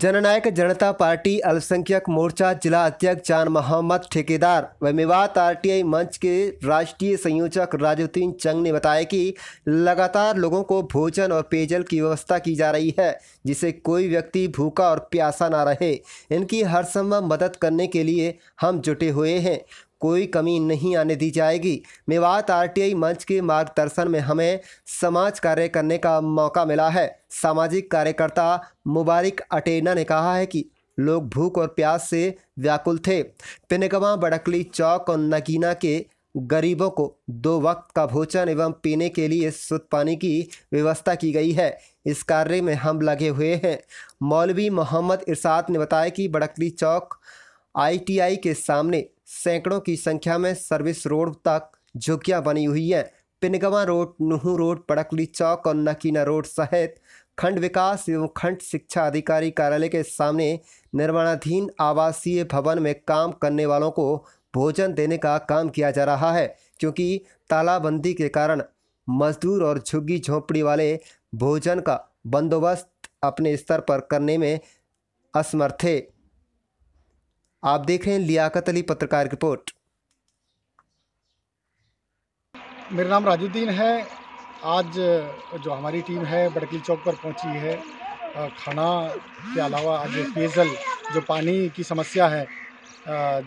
जननायक जनता पार्टी अल्पसंख्यक मोर्चा जिला अध्यक्ष जान मोहम्मद ठेकेदार व मेवात आर मंच के राष्ट्रीय संयोजक राजुद्दीन चंग ने बताया कि लगातार लोगों को भोजन और पेयजल की व्यवस्था की जा रही है जिसे कोई व्यक्ति भूखा और प्यासा ना रहे इनकी हर संभव मदद करने के लिए हम जुटे हुए हैं कोई कमी नहीं आने दी जाएगी मेवात आरटीआई मंच के मार्गदर्शन में हमें समाज कार्य करने का मौका मिला है सामाजिक कार्यकर्ता मुबारक अटेना ने कहा है कि लोग भूख और प्यास से व्याकुल थे पिनगवा बड़कली चौक और नगीना के गरीबों को दो वक्त का भोजन एवं पीने के लिए शुद्ध पानी की व्यवस्था की गई है इस कार्य में हम लगे हुए हैं मौलवी मोहम्मद इरसाद ने बताया कि बड़कली चौक आईटीआई के सामने सैकड़ों की संख्या में सर्विस रोड तक झुग्गियाँ बनी हुई हैं पिनगवा रोड नुहू रोड पड़कली चौक और नकीना रोड सहित खंड विकास एवं खंड शिक्षा अधिकारी कार्यालय के सामने निर्माणाधीन आवासीय भवन में काम करने वालों को भोजन देने का काम किया जा रहा है क्योंकि तालाबंदी के कारण मजदूर और झुग्गी झोंपड़ी वाले भोजन का बंदोबस्त अपने स्तर पर करने में असमर्थ है आप देख रहे हैं लियाकत अली पत्रकार रिपोर्ट मेरा नाम राजुद्दीन है आज जो हमारी टीम है बड़की चौक पर पहुंची है खाना के अलावा आज पेयजल जो पानी की समस्या है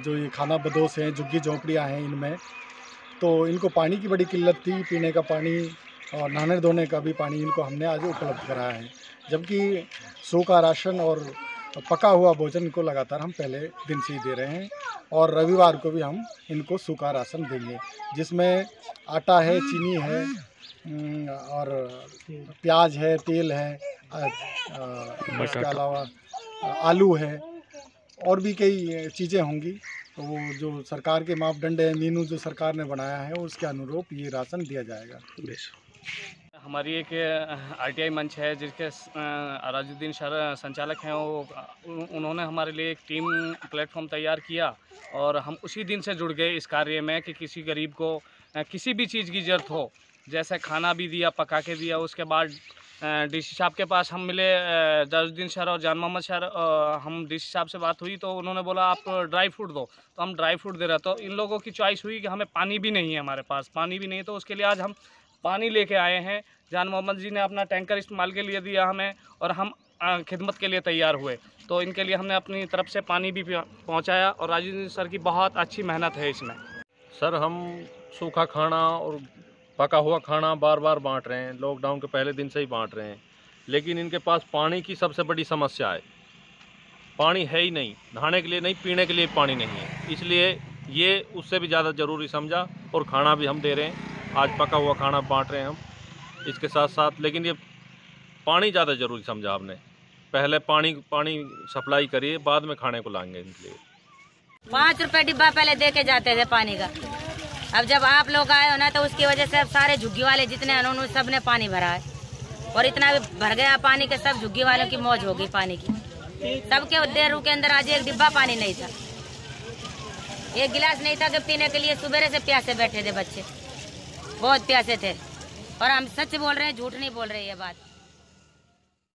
जो ये खाना बदोश हैं झुग्गी झोंपड़ियाँ हैं इनमें तो इनको पानी की बड़ी किल्लत थी पीने का पानी और नहाने धोने का भी पानी इनको हमने आज उपलब्ध कराया है जबकि सो का राशन और तो पका हुआ भोजन इनको लगातार हम पहले दिन से ही दे रहे हैं और रविवार को भी हम इनको सूखा राशन देंगे जिसमें आटा है चीनी है और प्याज है तेल है इसके अलावा आलू है और भी कई चीज़ें होंगी तो वो जो सरकार के मापदंड है मीनू जो सरकार ने बनाया है उसके अनुरूप ये राशन दिया जाएगा हमारी एक आरटीआई मंच है जिसके अराजुद्दीन शर संचालक हैं वो उन्होंने हमारे लिए एक टीम प्लेटफॉर्म तैयार किया और हम उसी दिन से जुड़ गए इस कार्य में कि किसी गरीब को किसी भी चीज़ की ज़रूरत हो जैसे खाना भी दिया पका के दिया उसके बाद डी सी साहब के पास हम मिले दाजुद्दीन शर और जान मोहम्मद शर हम डी सी साहब से बात हुई तो उन्होंने बोला आप ड्राई फ्रूट दो तो हम ड्राई फ्रूट दे रहे तो इन लोगों की चॉइस हुई कि हमें पानी भी नहीं है हमारे पास पानी भी नहीं तो उसके लिए आज हम पानी लेके आए हैं जान मोहम्मद जी ने अपना टैंकर इस्तेमाल के लिए दिया हमें और हम खिदमत के लिए तैयार हुए तो इनके लिए हमने अपनी तरफ से पानी भी पहुंचाया और राजीव सर की बहुत अच्छी मेहनत है इसमें सर हम सूखा खाना और पका हुआ खाना बार बार बांट रहे हैं लॉकडाउन के पहले दिन से ही बांट रहे हैं लेकिन इनके पास पानी की सबसे बड़ी समस्या है पानी है ही नहीं नहाने के लिए नहीं पीने के लिए पानी नहीं है इसलिए ये उससे भी ज़्यादा ज़रूरी समझा और खाना भी हम दे रहे हैं आज पका हुआ खाना बांट रहे हैं हम इसके साथ साथ लेकिन ये पानी ज़्यादा ज़रूरी समझा आपने पहले पानी पानी सप्लाई करिए बाद में खाने को लाएंगे इनके लिए पाँच रुपये डिब्बा पहले दे के जाते थे पानी का अब जब आप लोग आए हो ना तो उसकी वजह से अब सारे झुग्गी वाले जितने उन्होंने सब ने पानी भरा है और इतना भी भर गया पानी के सब झुग्गी वालों की मौज हो गई पानी की के देर रू के अंदर आज एक डिब्बा पानी नहीं था एक गिलास नहीं था कि पीने के लिए सुबह से प्यासे बैठे थे बच्चे बहुत प्यासे थे और हम सच बोल रहे हैं झूठ नहीं बोल रहे ये बात